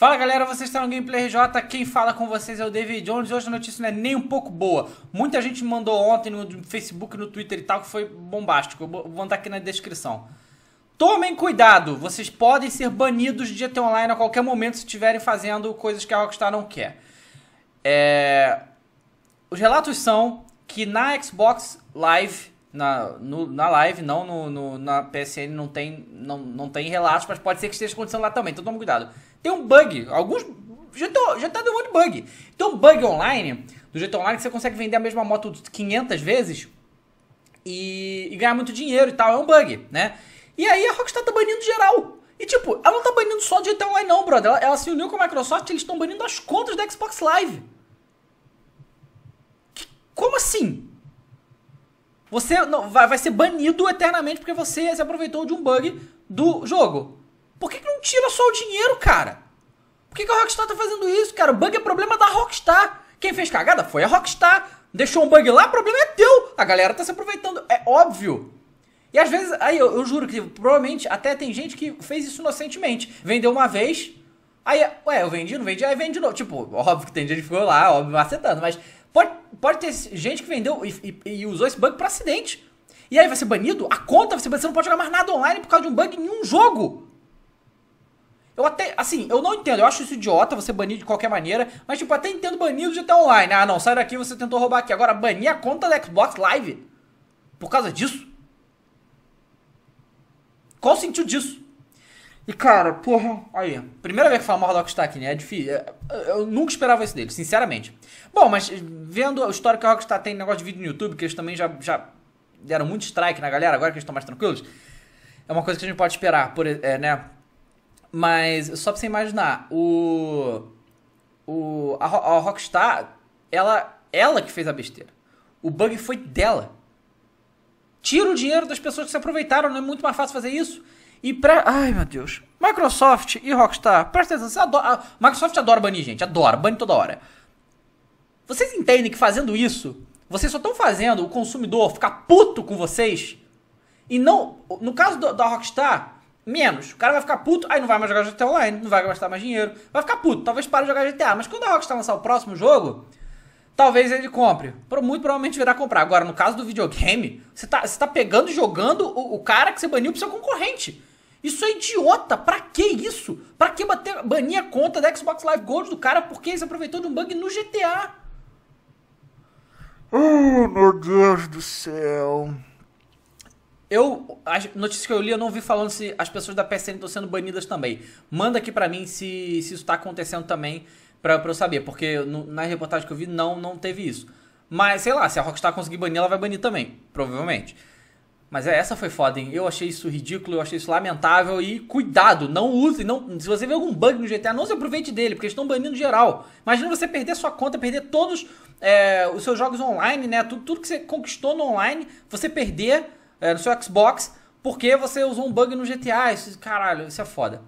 Fala galera, vocês estão no Gameplay RJ, quem fala com vocês é o David Jones hoje a notícia não é nem um pouco boa. Muita gente mandou ontem no Facebook, no Twitter e tal, que foi bombástico, eu vou mandar aqui na descrição. Tomem cuidado, vocês podem ser banidos de GT Online a qualquer momento se estiverem fazendo coisas que a Rockstar não quer. É... Os relatos são que na Xbox Live na, no, na live, não no, no, na PSN não tem, não, não tem relatos, mas pode ser que esteja acontecendo lá também, então toma cuidado. Tem um bug, alguns. Já, tô, já tá demorando bug. Tem um bug online, do jeito online, que você consegue vender a mesma moto 500 vezes e, e ganhar muito dinheiro e tal. É um bug, né? E aí a Rockstar tá banindo geral. E tipo, ela não tá banindo só do GTA Online, não, brother. Ela, ela se uniu com a Microsoft eles estão banindo as contas da Xbox Live. Que, como assim? Você não, vai, vai ser banido eternamente porque você se aproveitou de um bug do jogo. Por que, que não tira só o dinheiro, cara? Por que, que a Rockstar tá fazendo isso, cara? O bug é problema da Rockstar. Quem fez cagada foi a Rockstar. Deixou um bug lá, o problema é teu. A galera tá se aproveitando, é óbvio. E às vezes, aí eu, eu juro que provavelmente até tem gente que fez isso inocentemente. Vendeu uma vez, aí, ué, eu vendi, não vendi, aí vende de novo. Tipo, óbvio que tem gente que ficou lá, óbvio, acertando, mas Pode, pode ter gente que vendeu e, e, e usou esse bug para acidente. E aí vai ser banido? A conta vai ser banida. Você não pode jogar mais nada online por causa de um bug em um jogo. Eu até, assim, eu não entendo. Eu acho isso idiota você banir de qualquer maneira. Mas, tipo, até entendo banido de até online. Ah, não, sai daqui, você tentou roubar aqui. Agora, banir a conta da Xbox Live por causa disso? Qual o sentido disso? E cara, porra, aí. Primeira vez que fala mal Rockstar aqui, né? É difícil. É, eu, nunca esperava isso dele, sinceramente. Bom, mas vendo a história que a Rockstar tem negócio de vídeo no YouTube, que eles também já, já deram muito strike na galera, agora que eles estão mais tranquilos, é uma coisa que a gente pode esperar, por, é, né? Mas só pra você imaginar, o. o a, a Rockstar, ela, ela que fez a besteira. O bug foi dela. Tira o dinheiro das pessoas que se aproveitaram, não é muito mais fácil fazer isso? E pra. Ai, meu Deus. Microsoft e Rockstar, presta atenção. Adora... Microsoft adora banir, gente. Adora, bane toda hora. Vocês entendem que fazendo isso, vocês só estão fazendo o consumidor ficar puto com vocês? E não. No caso da Rockstar, menos. O cara vai ficar puto, aí não vai mais jogar GTA Online, não vai gastar mais dinheiro. Vai ficar puto, talvez pare de jogar GTA. Mas quando a Rockstar lançar o próximo jogo, talvez ele compre. Muito provavelmente virá comprar. Agora, no caso do videogame, você tá, tá pegando e jogando o, o cara que você baniu pro seu concorrente. Isso é idiota. Pra que isso? Pra que bater, banir a conta da Xbox Live Gold do cara porque ele se aproveitou de um bug no GTA? Oh, meu Deus do céu. Eu, as notícias que eu li, eu não vi falando se as pessoas da PSN estão sendo banidas também. Manda aqui pra mim se, se isso tá acontecendo também, pra, pra eu saber. Porque no, na reportagem que eu vi, não, não teve isso. Mas, sei lá, se a Rockstar conseguir banir, ela vai banir também, provavelmente. Mas é, essa foi foda, hein? Eu achei isso ridículo, eu achei isso lamentável e cuidado, não use, não, se você vê algum bug no GTA, não se aproveite dele, porque eles estão banindo geral. Imagina você perder sua conta, perder todos é, os seus jogos online, né? Tudo, tudo que você conquistou no online, você perder é, no seu Xbox porque você usou um bug no GTA. Isso, caralho, isso é foda.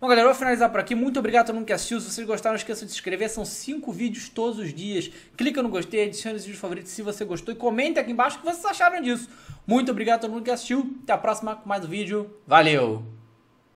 Bom, galera, eu vou finalizar por aqui. Muito obrigado a todo mundo que assistiu. Se vocês gostaram, não esqueçam de se inscrever. São cinco vídeos todos os dias. Clica no gostei, adicione os vídeos favoritos se você gostou e comenta aqui embaixo o que vocês acharam disso. Muito obrigado a todo mundo que assistiu. Até a próxima com mais um vídeo. Valeu!